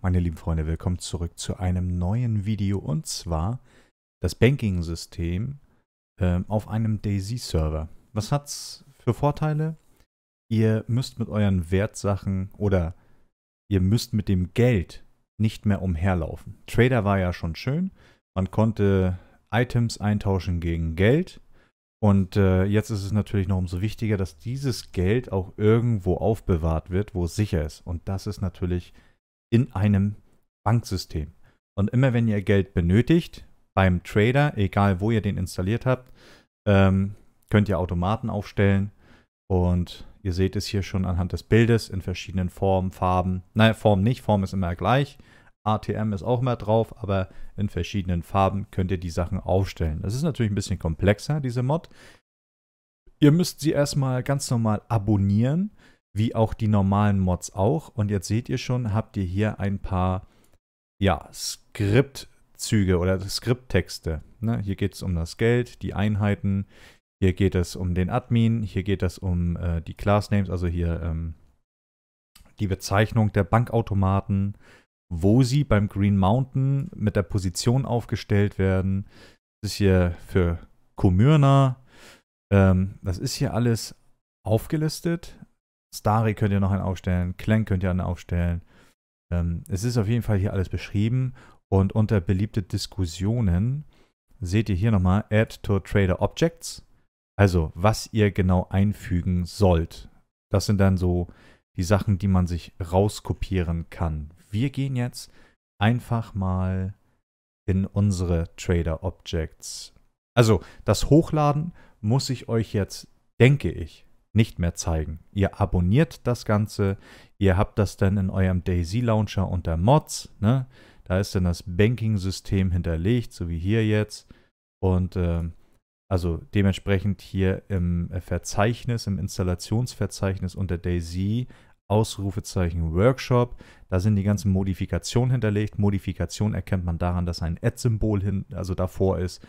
Meine lieben Freunde, willkommen zurück zu einem neuen Video und zwar das Banking-System ähm, auf einem Daisy-Server. Was hat's für Vorteile? Ihr müsst mit euren Wertsachen oder ihr müsst mit dem Geld nicht mehr umherlaufen. Trader war ja schon schön. Man konnte Items eintauschen gegen Geld. Und äh, jetzt ist es natürlich noch umso wichtiger, dass dieses Geld auch irgendwo aufbewahrt wird, wo es sicher ist. Und das ist natürlich in einem Banksystem. Und immer wenn ihr Geld benötigt, beim Trader, egal wo ihr den installiert habt, ähm, könnt ihr Automaten aufstellen. Und ihr seht es hier schon anhand des Bildes in verschiedenen Formen, Farben. Nein, Form nicht, Form ist immer gleich. ATM ist auch immer drauf, aber in verschiedenen Farben könnt ihr die Sachen aufstellen. Das ist natürlich ein bisschen komplexer, diese Mod. Ihr müsst sie erstmal ganz normal abonnieren wie auch die normalen Mods auch. Und jetzt seht ihr schon, habt ihr hier ein paar ja, Skriptzüge oder Skripttexte. Ne? Hier geht es um das Geld, die Einheiten, hier geht es um den Admin, hier geht es um äh, die Classnames, also hier ähm, die Bezeichnung der Bankautomaten, wo sie beim Green Mountain mit der Position aufgestellt werden. Das ist hier für Komyrna. Ähm, das ist hier alles aufgelistet. Starry könnt ihr noch einen aufstellen, Clank könnt ihr einen aufstellen. Ähm, es ist auf jeden Fall hier alles beschrieben und unter beliebte Diskussionen seht ihr hier nochmal Add to Trader Objects. Also, was ihr genau einfügen sollt. Das sind dann so die Sachen, die man sich rauskopieren kann. Wir gehen jetzt einfach mal in unsere Trader Objects. Also, das Hochladen muss ich euch jetzt, denke ich, nicht mehr zeigen. Ihr abonniert das Ganze, ihr habt das dann in eurem Daisy Launcher unter Mods, ne? Da ist dann das Banking-System hinterlegt, so wie hier jetzt. Und äh, also dementsprechend hier im Verzeichnis, im Installationsverzeichnis unter Daisy Ausrufezeichen Workshop. Da sind die ganzen Modifikationen hinterlegt. Modifikation erkennt man daran, dass ein Ad-Symbol hin, also davor ist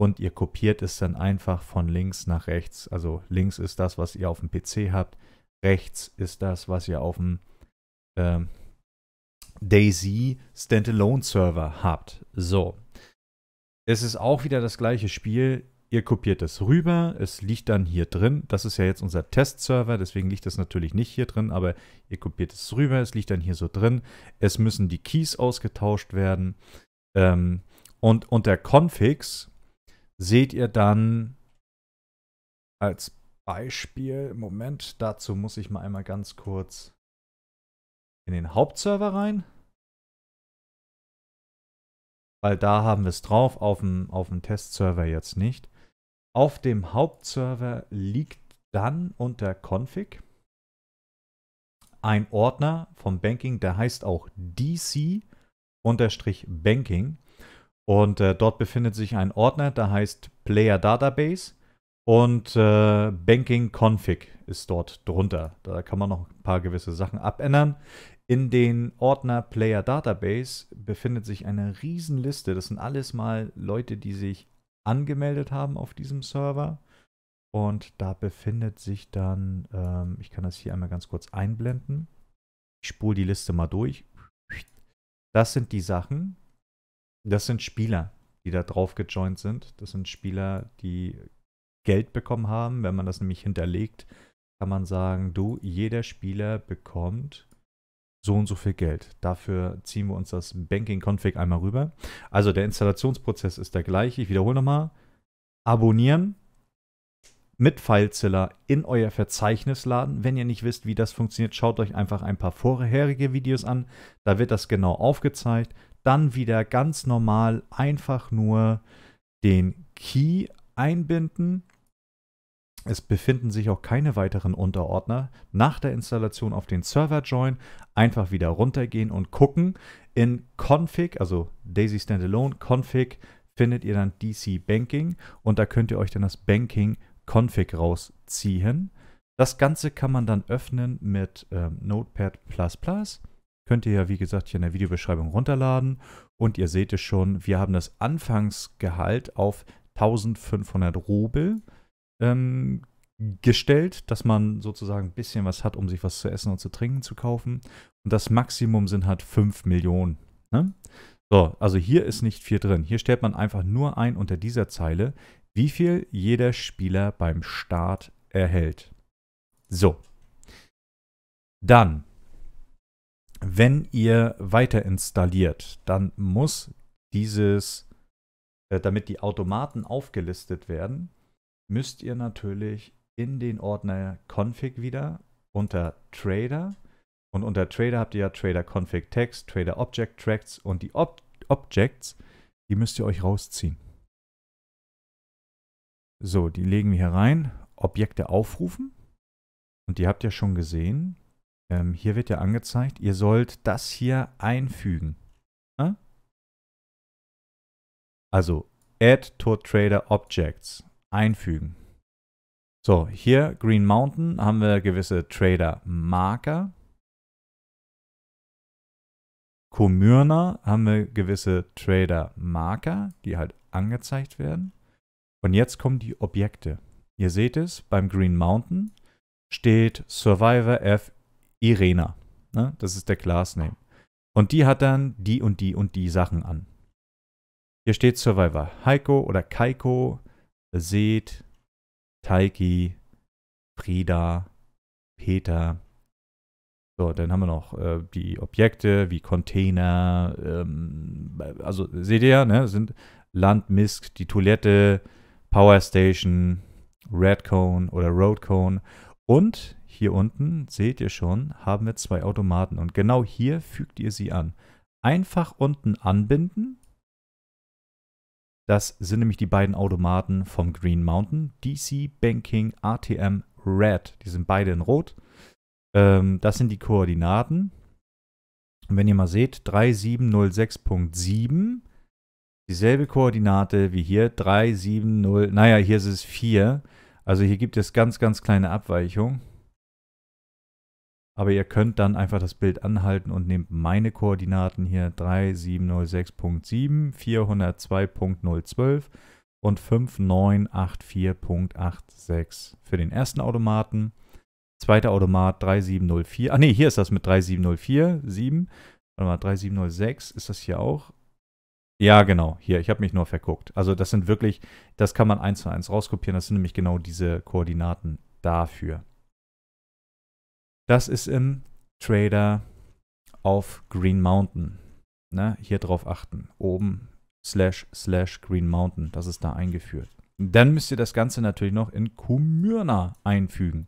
und ihr kopiert es dann einfach von links nach rechts. Also links ist das, was ihr auf dem PC habt, rechts ist das, was ihr auf dem äh, Daisy Standalone Server habt. So. Es ist auch wieder das gleiche Spiel. Ihr kopiert es rüber, es liegt dann hier drin. Das ist ja jetzt unser Testserver, deswegen liegt es natürlich nicht hier drin, aber ihr kopiert es rüber, es liegt dann hier so drin. Es müssen die Keys ausgetauscht werden. Ähm, und unter Configs, seht ihr dann als Beispiel, Moment, dazu muss ich mal einmal ganz kurz in den Hauptserver rein. Weil da haben wir es drauf, auf dem, auf dem Testserver jetzt nicht. Auf dem Hauptserver liegt dann unter Config ein Ordner vom Banking, der heißt auch DC-Banking. Und äh, dort befindet sich ein Ordner, der heißt Player Database und äh, Banking Config ist dort drunter. Da kann man noch ein paar gewisse Sachen abändern. In den Ordner Player Database befindet sich eine Riesenliste. Das sind alles mal Leute, die sich angemeldet haben auf diesem Server. Und da befindet sich dann, ähm, ich kann das hier einmal ganz kurz einblenden. Ich spule die Liste mal durch. Das sind die Sachen, das sind Spieler, die da drauf gejoint sind. Das sind Spieler, die Geld bekommen haben. Wenn man das nämlich hinterlegt, kann man sagen, du, jeder Spieler bekommt so und so viel Geld. Dafür ziehen wir uns das Banking-Config einmal rüber. Also der Installationsprozess ist der gleiche. Ich wiederhole nochmal. Abonnieren, mit FileZilla in euer Verzeichnis laden. Wenn ihr nicht wisst, wie das funktioniert, schaut euch einfach ein paar vorherige Videos an. Da wird das genau aufgezeigt dann wieder ganz normal einfach nur den Key einbinden. Es befinden sich auch keine weiteren Unterordner. Nach der Installation auf den Server join einfach wieder runtergehen und gucken. In Config, also Daisy Standalone Config, findet ihr dann DC Banking und da könnt ihr euch dann das Banking Config rausziehen. Das Ganze kann man dann öffnen mit ähm, Notepad Könnt ihr ja, wie gesagt, hier in der Videobeschreibung runterladen. Und ihr seht es schon, wir haben das Anfangsgehalt auf 1500 Rubel ähm, gestellt, dass man sozusagen ein bisschen was hat, um sich was zu essen und zu trinken zu kaufen. Und das Maximum sind halt 5 Millionen. Ne? So, also hier ist nicht viel drin. Hier stellt man einfach nur ein unter dieser Zeile, wie viel jeder Spieler beim Start erhält. So. Dann wenn ihr weiter installiert, dann muss dieses, äh, damit die Automaten aufgelistet werden, müsst ihr natürlich in den Ordner Config wieder unter Trader und unter Trader habt ihr ja Trader Config Text, Trader Object Tracks und die Ob Objects, die müsst ihr euch rausziehen. So, die legen wir hier rein, Objekte aufrufen und die habt ihr schon gesehen ähm, hier wird ja angezeigt, ihr sollt das hier einfügen. Ja? Also Add to Trader Objects einfügen. So, hier Green Mountain haben wir gewisse Trader Marker. Komyrna haben wir gewisse Trader Marker, die halt angezeigt werden. Und jetzt kommen die Objekte. Ihr seht es, beim Green Mountain steht Survivor F Irena. Ne? Das ist der Classname. Und die hat dann die und die und die Sachen an. Hier steht Survivor. Heiko oder Kaiko, Seed, Taiki, Frida, Peter. So, dann haben wir noch äh, die Objekte wie Container, ähm, also seht ihr, ne, sind Land, Landmisk, die Toilette, Power Station, Red Cone oder Road Cone und hier unten, seht ihr schon, haben wir zwei Automaten und genau hier fügt ihr sie an. Einfach unten anbinden. Das sind nämlich die beiden Automaten vom Green Mountain. DC Banking ATM Red. Die sind beide in Rot. Ähm, das sind die Koordinaten. Und wenn ihr mal seht, 3706.7, dieselbe Koordinate wie hier, 370, naja, hier ist es 4. Also hier gibt es ganz, ganz kleine Abweichungen. Aber ihr könnt dann einfach das Bild anhalten und nehmt meine Koordinaten hier 3706.7, 402.012 und 5984.86 für den ersten Automaten. Zweiter Automat 3704. Ah nee, hier ist das mit 3704, Warte mal, 3706 ist das hier auch. Ja, genau, hier, ich habe mich nur verguckt. Also das sind wirklich, das kann man eins zu eins rauskopieren, das sind nämlich genau diese Koordinaten dafür. Das ist im Trader auf Green Mountain. Ne? Hier drauf achten. Oben slash slash Green Mountain. Das ist da eingeführt. Dann müsst ihr das Ganze natürlich noch in Kumyrna einfügen.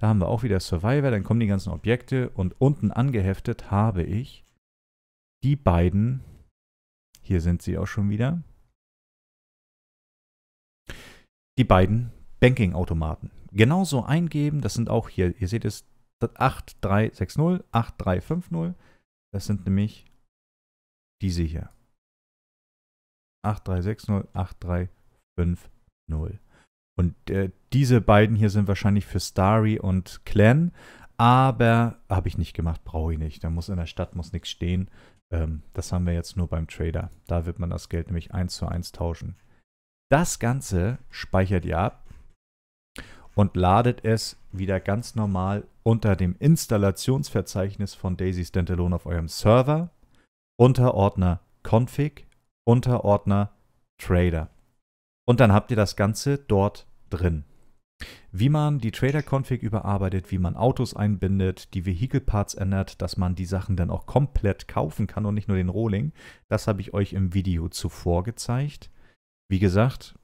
Da haben wir auch wieder Survivor, dann kommen die ganzen Objekte und unten angeheftet habe ich die beiden. Hier sind sie auch schon wieder. Die beiden Banking-Automaten. Genauso eingeben, das sind auch hier, ihr seht es, 8360, 8350. Das sind nämlich diese hier. 8360, 8350. Und äh, diese beiden hier sind wahrscheinlich für Starry und Clan, aber habe ich nicht gemacht, brauche ich nicht. Da muss in der Stadt muss nichts stehen. Ähm, das haben wir jetzt nur beim Trader. Da wird man das Geld nämlich eins zu eins tauschen. Das Ganze speichert ihr ab und ladet es wieder ganz normal unter dem Installationsverzeichnis von Daisy Standalone auf eurem Server, Unterordner Config, Unterordner Trader. Und dann habt ihr das Ganze dort drin. Wie man die Trader-Config überarbeitet, wie man Autos einbindet, die Vehicle-Parts ändert, dass man die Sachen dann auch komplett kaufen kann und nicht nur den Rohling, das habe ich euch im Video zuvor gezeigt. Wie gesagt,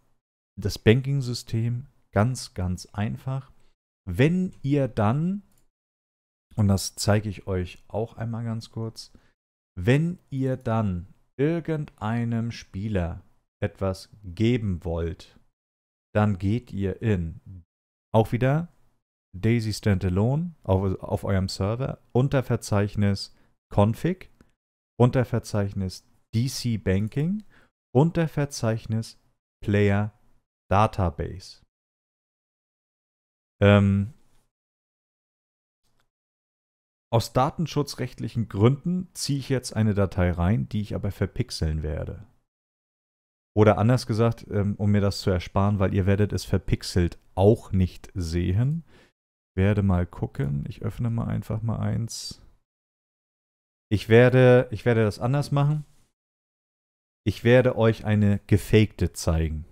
das Banking-System Ganz, ganz einfach. Wenn ihr dann, und das zeige ich euch auch einmal ganz kurz, wenn ihr dann irgendeinem Spieler etwas geben wollt, dann geht ihr in, auch wieder Daisy Standalone auf, auf eurem Server unter Verzeichnis Config, unter Verzeichnis DC Banking, unter Verzeichnis Player Database. Ähm, aus datenschutzrechtlichen Gründen ziehe ich jetzt eine Datei rein, die ich aber verpixeln werde. Oder anders gesagt, ähm, um mir das zu ersparen, weil ihr werdet es verpixelt auch nicht sehen. Werde mal gucken. Ich öffne mal einfach mal eins. Ich werde, ich werde das anders machen. Ich werde euch eine gefakte zeigen.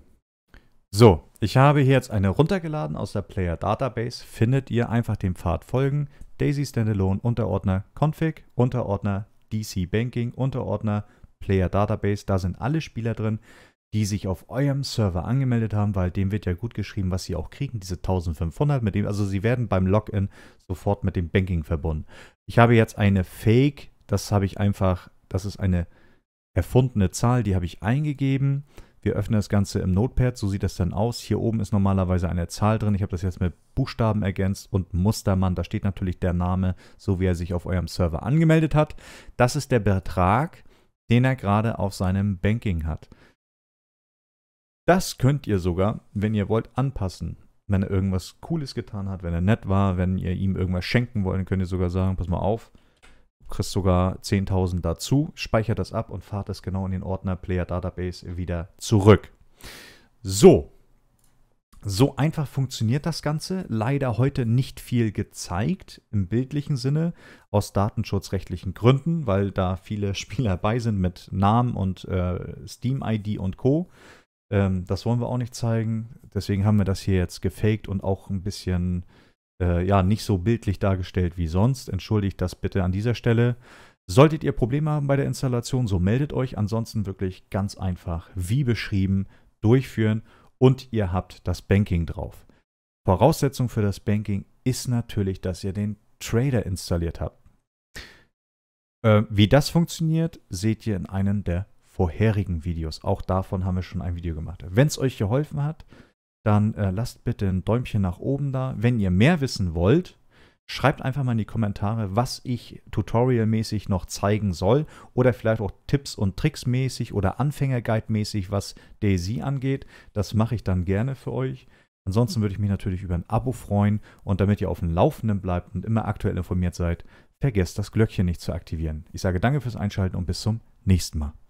So, ich habe hier jetzt eine runtergeladen aus der Player Database. Findet ihr einfach dem Pfad folgen. Daisy Standalone Unterordner Config, Unterordner DC Banking, Unterordner Player Database. Da sind alle Spieler drin, die sich auf eurem Server angemeldet haben, weil dem wird ja gut geschrieben, was sie auch kriegen, diese 1500 mit dem. Also sie werden beim Login sofort mit dem Banking verbunden. Ich habe jetzt eine Fake, das habe ich einfach, das ist eine erfundene Zahl, die habe ich eingegeben. Wir öffnen das Ganze im Notepad, so sieht das dann aus. Hier oben ist normalerweise eine Zahl drin. Ich habe das jetzt mit Buchstaben ergänzt und Mustermann. Da steht natürlich der Name, so wie er sich auf eurem Server angemeldet hat. Das ist der Betrag, den er gerade auf seinem Banking hat. Das könnt ihr sogar, wenn ihr wollt, anpassen. Wenn er irgendwas Cooles getan hat, wenn er nett war, wenn ihr ihm irgendwas schenken wollt, könnt ihr sogar sagen, pass mal auf, kriegst sogar 10.000 dazu, speichert das ab und fahrt es genau in den Ordner Player Database wieder zurück. So, so einfach funktioniert das Ganze. Leider heute nicht viel gezeigt im bildlichen Sinne aus datenschutzrechtlichen Gründen, weil da viele Spieler bei sind mit Namen und äh, Steam-ID und Co. Ähm, das wollen wir auch nicht zeigen. Deswegen haben wir das hier jetzt gefaked und auch ein bisschen äh, ja nicht so bildlich dargestellt wie sonst. Entschuldigt das bitte an dieser Stelle. Solltet ihr Probleme haben bei der Installation, so meldet euch. Ansonsten wirklich ganz einfach, wie beschrieben, durchführen und ihr habt das Banking drauf. Voraussetzung für das Banking ist natürlich, dass ihr den Trader installiert habt. Äh, wie das funktioniert, seht ihr in einem der vorherigen Videos. Auch davon haben wir schon ein Video gemacht. Wenn es euch geholfen hat, dann äh, lasst bitte ein Däumchen nach oben da. Wenn ihr mehr wissen wollt, schreibt einfach mal in die Kommentare, was ich tutorialmäßig noch zeigen soll oder vielleicht auch Tipps und Tricks mäßig oder Anfängerguide mäßig, was Daisy angeht. Das mache ich dann gerne für euch. Ansonsten würde ich mich natürlich über ein Abo freuen und damit ihr auf dem Laufenden bleibt und immer aktuell informiert seid, vergesst das Glöckchen nicht zu aktivieren. Ich sage danke fürs Einschalten und bis zum nächsten Mal.